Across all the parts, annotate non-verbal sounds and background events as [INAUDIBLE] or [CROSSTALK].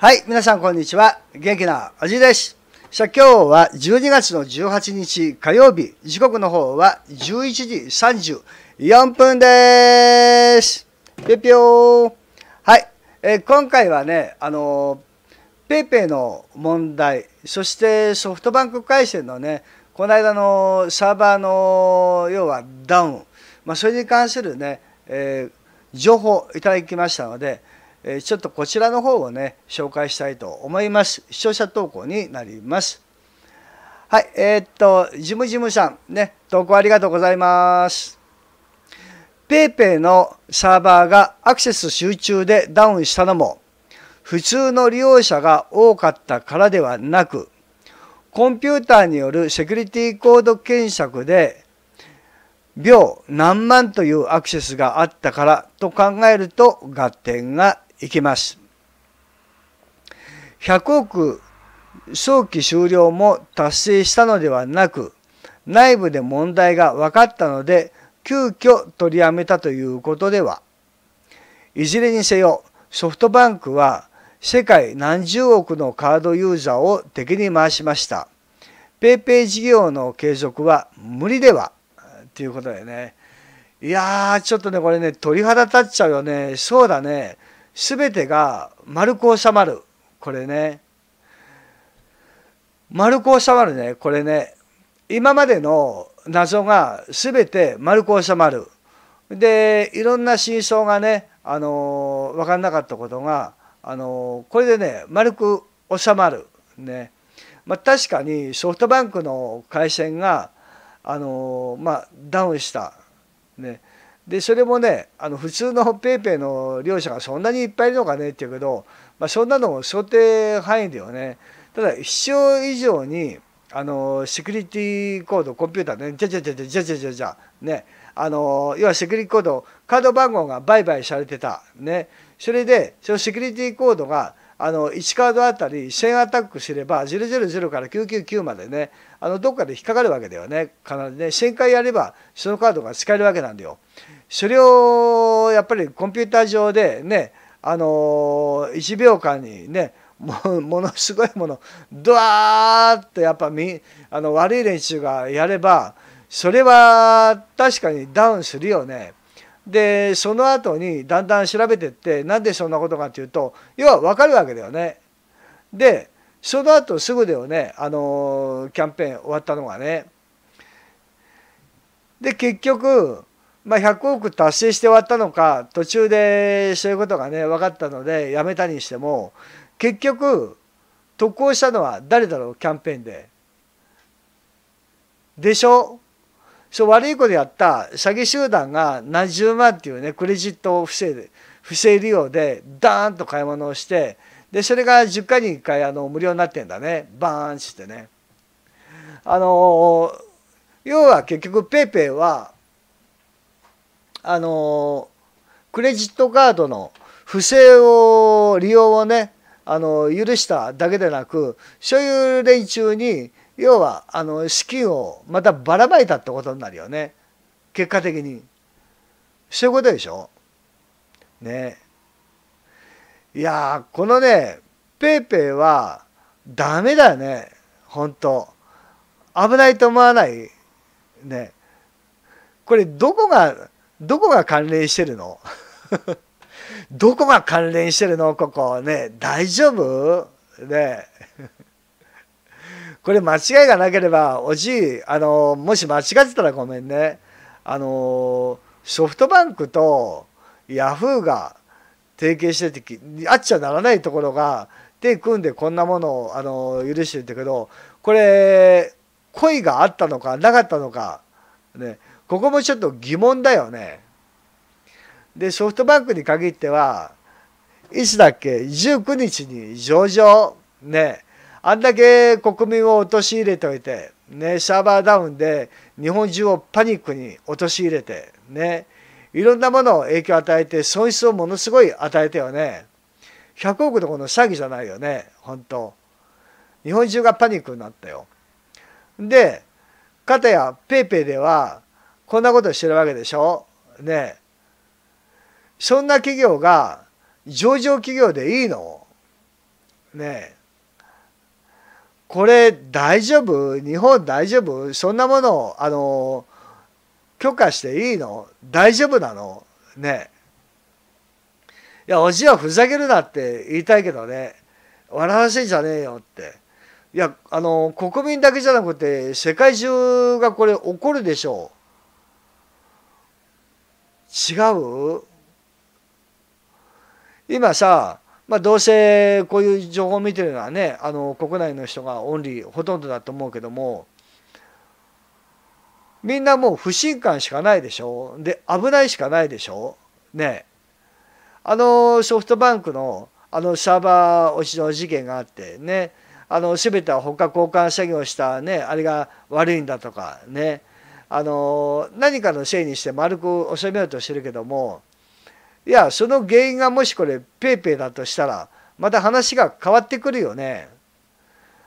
はい、皆さんこんにちは。元気なおじいです。さあ今日は12月の18日火曜日、時刻の方は11時34分です。ぴょぴょー。はい、えー、今回はね、あのー、ペイペイの問題、そしてソフトバンク回線のね、この間のサーバーの要はダウン、まあ、それに関するね、えー、情報いただきましたので、えちょっとこちらの方をね紹介したいと思います視聴者投稿になりますはいえー、っとジムジムさんね投稿ありがとうございます paypay のサーバーがアクセス集中でダウンしたのも普通の利用者が多かったからではなくコンピューターによるセキュリティコード検索で秒何万というアクセスがあったからと考えると合点がいきます。100億早期終了も達成したのではなく内部で問題が分かったので急遽取りやめたということではいずれにせよソフトバンクは世界何十億のカードユーザーを敵に回しました。paypay 事業の継続は無理ではということだよね。いやー、ちょっとね、これね、鳥肌立っちゃうよね。そうだね。全てが丸く収まるこれね丸く収まるねこれね今までの謎が全て丸く収まるでいろんな真相がねあの分かんなかったことがあのこれでね丸く収まるね、まあ、確かにソフトバンクの回線があのまあ、ダウンした、ね、でそれもねあの普通のペ p ペ y の利用者がそんなにいっぱいいるのかねって言うけど、まあ、そんなのも想定範囲だよねただ必要以上にあのセキュリティコードコンピューターねじゃじゃじゃじゃじゃじゃじゃじゃねあの要はセキュリティコードカード番号が売買されてたねそれでそのセキュリティコードがあの1カードあたり1000アタックすれば000から999までねあのどっかで引っかかるわけだよね必ずね1000回やればそのカードが使えるわけなんだよ。それをやっぱりコンピューター上でねあの1秒間にねも [LAUGHS] ものすごいものドワーッとやっぱみあの悪い練習がやればそれは確かにダウンするよね。でその後にだんだん調べてってなんでそんなことかっていうと要は分かるわけだよね。でその後すぐだよねあのキャンペーン終わったのがね。で結局まあ、100億達成して終わったのか途中でそういうことがね分かったのでやめたにしても結局特攻したのは誰だろうキャンペーンで。でしょそう悪いことやった詐欺集団が何十万っていうねクレジットを不正不正利用でダーンと買い物をしてでそれが10回に1回あの無料になってんだねバーンしてね。あの要は結局ペイペイはあのクレジットカードの不正を利用をねあの許しただけでなく所有連中に要はあの資金をまたばらまいたってことになるよね結果的にそういうことでしょねいやこのねペイペイはダメだよね本当危ないと思わないねこれどこがどこが関連してるの [LAUGHS] どこが関連してるのここね大丈夫ね [LAUGHS] これ間違いがなければおじいあのもし間違ってたらごめんねあのソフトバンクとヤフーが提携しててあっちゃならないところが手組んでこんなものをあの許してるんだけどこれ恋があったのかなかったのかねここもちょっと疑問だよね。で、ソフトバンクに限っては、いつだっけ、19日に上場。ね。あんだけ国民を陥れておいて、ね、サーバーダウンで日本中をパニックに陥れて、ね。いろんなものを影響を与えて、損失をものすごい与えたよね。100億のこの詐欺じゃないよね。本当日本中がパニックになったよ。で、かたや PayPay では、こんなことしてるわけでしょねそんな企業が上場企業でいいのねこれ大丈夫日本大丈夫そんなものあの許可していいの大丈夫なのねいやおじはふざけるなって言いたいけどね笑わせんじゃねえよっていやあの国民だけじゃなくて世界中がこれ怒るでしょう。違う今さ、まあ、どうせこういう情報を見てるのはねあの国内の人がオンリーほとんどだと思うけどもみんなもう不信感しかないでしょで危ないしかないでしょねあのソフトバンクのあのサーバー落ちの事件があってねあの全ては他交換作業したねあれが悪いんだとかねあの何かのせいにして丸く収めようとしてるけどもいやその原因がもしこれ PayPay だとしたらまた話が変わってくるよね。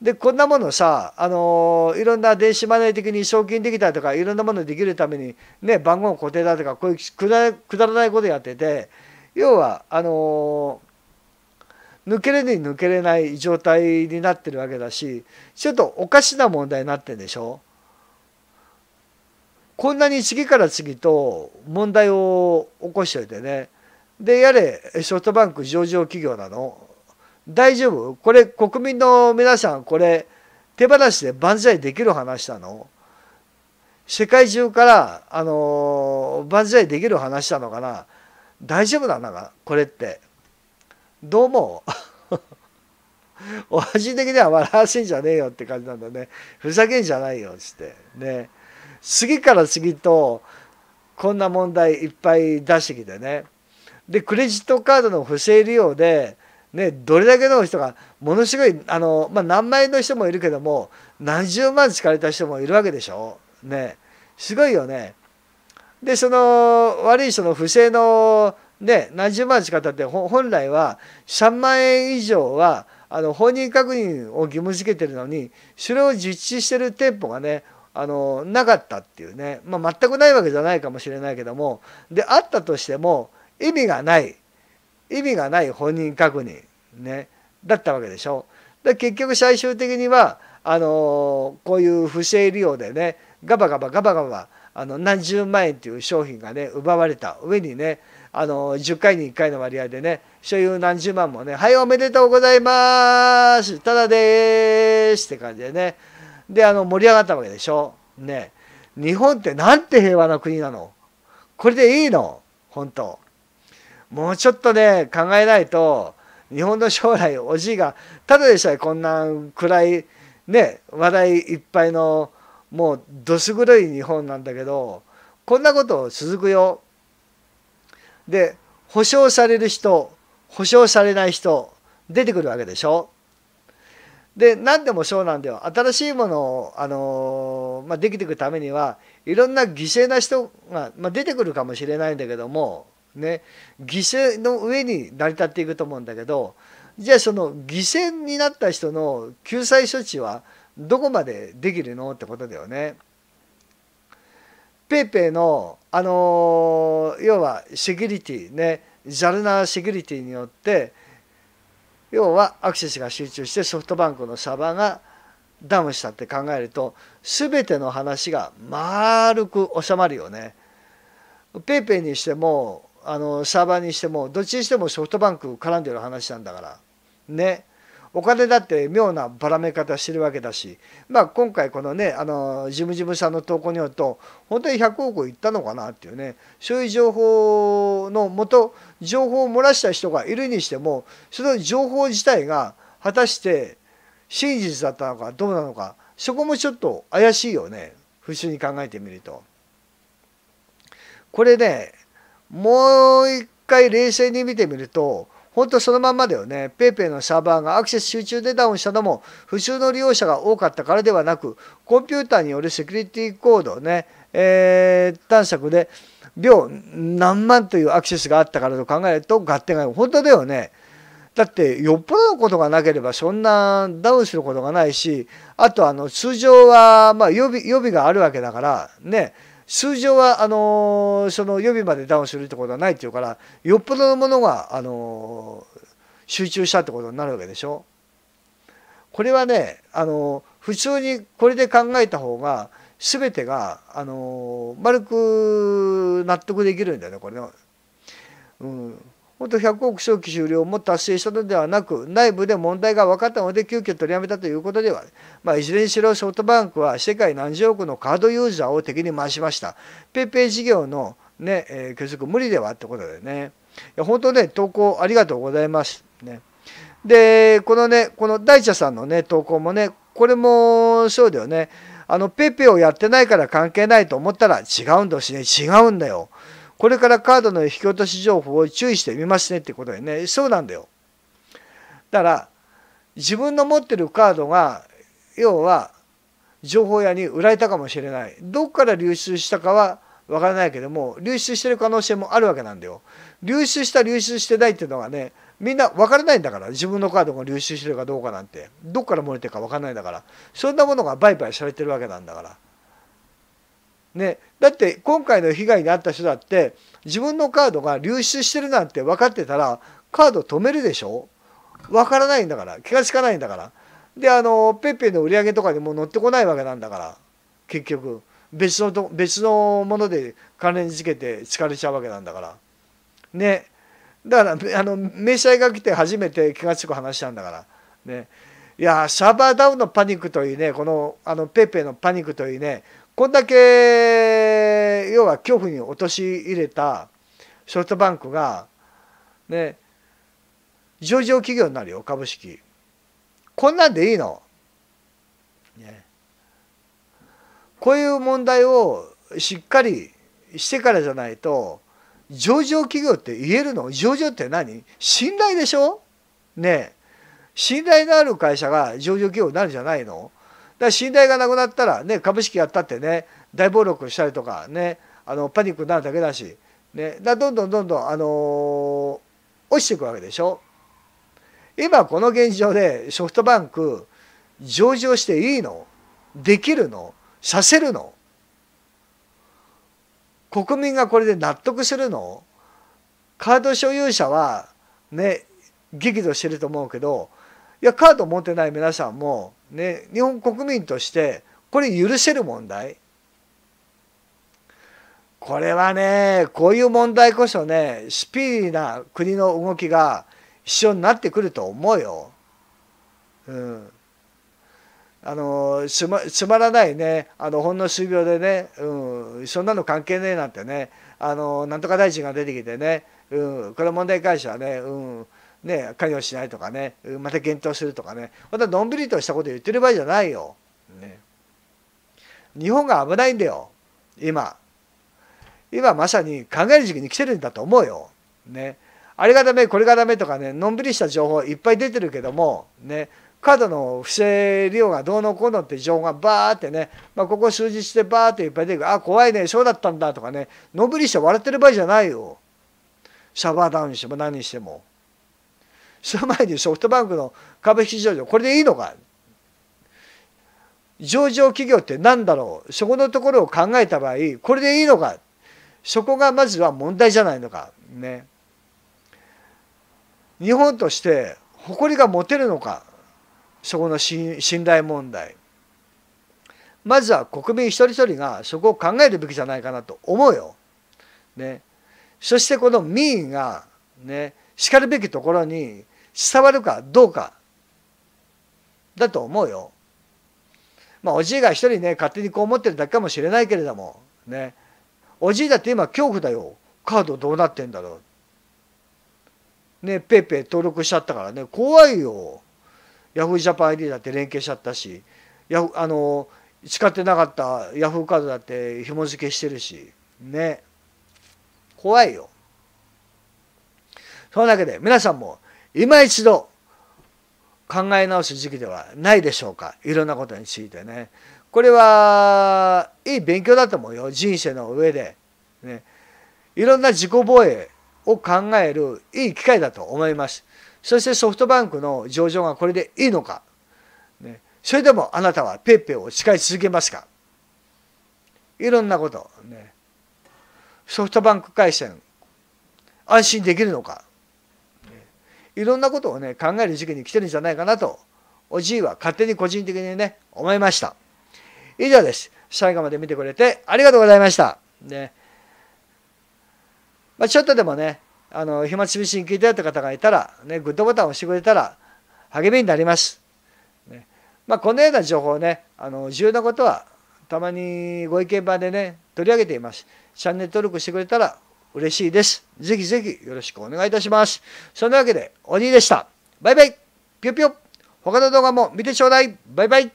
でこんなものさあのいろんな電子マネー的に送金できたりとかいろんなものできるために、ね、番号固定だとかこういうくだくだらないことやってて要はあの抜けれに抜けれない状態になってるわけだしちょっとおかしな問題になってるでしょ。こんなに次から次と問題を起こしておいてねでやれソフトバンク上場企業なの大丈夫これ国民の皆さんこれ手放しで万歳できる話なの世界中からあの万歳できる話なのかな大丈夫なのかこれってどうも [LAUGHS] お味的には笑わせんじゃねえよって感じなんだねふざけんじゃないよっつってね。次から次とこんな問題いっぱい出してきてねでクレジットカードの不正利用で、ね、どれだけの人がものすごいあの、まあ、何万円の人もいるけども何十万使われた人もいるわけでしょねすごいよね。でその悪いその不正のね何十万使ったって本来は3万円以上はあの本人確認を義務付けてるのにそれを実施してる店舗がねあのなかったっていうね、まあ、全くないわけじゃないかもしれないけどもであったとしても意味がない意味がない本人確認、ね、だったわけでしょ。で結局最終的にはあのこういう不正利用でねガバガバガバガバあの何十万円という商品がね奪われた上にねあの10回に1回の割合でね所有何十万もね「はいおめでとうございますただです」って感じでねであの盛り上がったわけでしょ。ね日本ってなんて平和な国なのこれでいいの本当もうちょっとね考えないと日本の将来おじいがただでさえこんな暗いね話題いっぱいのもうどす黒い日本なんだけどこんなこと続くよ。で保証される人保証されない人出てくるわけでしょ。で何でもそうなんだよ新しいものを、あのー、まあ、できていくためにはいろんな犠牲な人が、まあ、出てくるかもしれないんだけども、ね、犠牲の上に成り立っていくと思うんだけどじゃあその犠牲になった人の救済処置はどこまでできるのってことだよね。ペイペイの、あのー、要はセキュリティね j ルナなセキュリティによって要はアクセスが集中してソフトバンクのサーバーがダウンしたって考えると全ての話が丸く収まるよね。paypay にしてもあのサーバーにしてもどっちにしてもソフトバンク絡んでる話なんだからねお金だって妙なばらめ方してるわけだし、まあ、今回このねあの事務事務所の投稿によると本当に100億いったのかなっていうねそういう情報のもと情報を漏らした人がいるにしてもその情報自体が果たして真実だったのかどうなのかそこもちょっと怪しいよね普通に考えてみると。これねもう一回冷静に見てみると本当そのまんまだよね。PayPay のサーバーがアクセス集中でダウンしたのも、普通の利用者が多かったからではなく、コンピューターによるセキュリティコードをね、えー、探索で、秒何万というアクセスがあったからと考えると合点が本当だよね。だってよっぽどのことがなければそんなダウンすることがないしあとあの通常はま予備予備があるわけだからね通常はあのその予備までダウンするってことはないっていうからよっぽどのものが、あの集中したってことになるわけでしょ。これはね、あの普通にこれで考えた方が全てが、あの丸く納得できるんだよねこれの。うん本と100億長期終了も達成したのではなく内部で問題が分かったので急遽取りやめたということでは、まあ、いずれにしろソフトバンクは世界何十億のカードユーザーを敵に回しました PayPay 事業のね、えー、継無理ではってことでねいや本当ね投稿ありがとうございますねでこのねこの大茶さんのね投稿もねこれもそうだよねあのペペをやってないから関係ないと思ったら違うんだしね違うんだよこれからカードの引き落とし情報を注意してみますねってことでね。そうなんだよ。だから、自分の持ってるカードが、要は、情報屋に売られたかもしれない。どこから流出したかはわからないけども、流出してる可能性もあるわけなんだよ。流出した、流出してないっていうのがね、みんなわからないんだから、自分のカードが流出してるかどうかなんて、どっから漏れてるかわからないんだから、そんなものが売買されてるわけなんだから。ね、だって今回の被害に遭った人だって自分のカードが流出してるなんて分かってたらカード止めるでしょ分からないんだから気が付かないんだからであのペッペの売り上げとかにも乗ってこないわけなんだから結局別のと別のもので関連付けて疲れちゃうわけなんだからねだからあの明細が来て初めて気が付く話なんだからねいやサーバーダウンのパニックというねこのあのペッペのパニックというねこんだけ要は恐怖に陥れたソフトバンクがね上場企業になるよ株式こんなんでいいの、ね、こういう問題をしっかりしてからじゃないと上場企業って言えるの上場って何信頼でしょね信頼のある会社が上場企業になるじゃないのだから信頼がなくなったらね株式やったってね大暴力したりとかねあのパニックになるだけだし、ね、だどんどんどんどん、あの落ちていくわけでしょ。今この現状でソフトバンク上場していいのできるのさせるの国民がこれで納得するのカード所有者はね激怒してると思うけどいやカード持ってない皆さんも、ね、日本国民としてこれ許せる問題これはねこういう問題こそねスピーディーな国の動きが必要になってくると思うよ。うん、あのつまつまらないねあのほんの数秒でね、うん、そんなの関係ねえなんてねあのなんとか大臣が出てきてね、うん、これ問題に関してはね、うんね、家業しないとかね、また検討するとかね、またのんびりとしたこと言ってる場合じゃないよ。ね、日本が危ないんだよ、今。今まさに考える時期に来てるんだと思うよ。ね。あれがダメ、これがダメとかね、のんびりした情報いっぱい出てるけども、ね、カードの不正利用がどうのこうのって情報がバーってね、まあ、ここ数日でバーっていっぱい出てくる、あ、怖いね、そうだったんだとかね、のんびりして笑ってる場合じゃないよ。シャバダウンしても何にしても。その前にソフトバンクの株式上場これでいいのか上場企業って何だろうそこのところを考えた場合これでいいのかそこがまずは問題じゃないのかね日本として誇りが持てるのかそこの信頼問題まずは国民一人一人がそこを考えるべきじゃないかなと思うよ。ね、そしてこの民意がねしかるべきところに伝わるかどうかだと思うよ。まあおじいが一人ね勝手にこう思ってるだけかもしれないけれどもねおじいだって今恐怖だよカードどうなってんだろう。ねペイペイ登録しちゃったからね怖いよ。ヤフージャパン ID だって連携しちゃったしヤあの使ってなかったヤフーカードだって紐付けしてるしね怖いよ。そのわけで皆さんも今一度考え直す時期ではないでしょうかいろんなことについてねこれはいい勉強だと思うよ人生の上で、ね、いろんな自己防衛を考えるいい機会だと思いますそしてソフトバンクの上場がこれでいいのか、ね、それでもあなたはペッペを使い続けますかいろんなこと、ね、ソフトバンク回線安心できるのかいろんなことをね、考える時期に来てるんじゃないかなと、おじいは勝手に個人的にね、思いました。以上です。最後まで見てくれてありがとうございました。ね。まあ、ちょっとでもね、あの、暇つぶしに聞いてやった方がいたら、ね、グッドボタンを押してくれたら、励みになります。ね、まあ、このような情報ね、あの、重要なことは、たまにご意見番でね、取り上げています。チャンネル登録してくれたら嬉しいです。ぜひぜひよろしくお願いいたします。そんなわけで、鬼でした。バイバイ。ぴょぴょ。他の動画も見てちょうだい。バイバイ。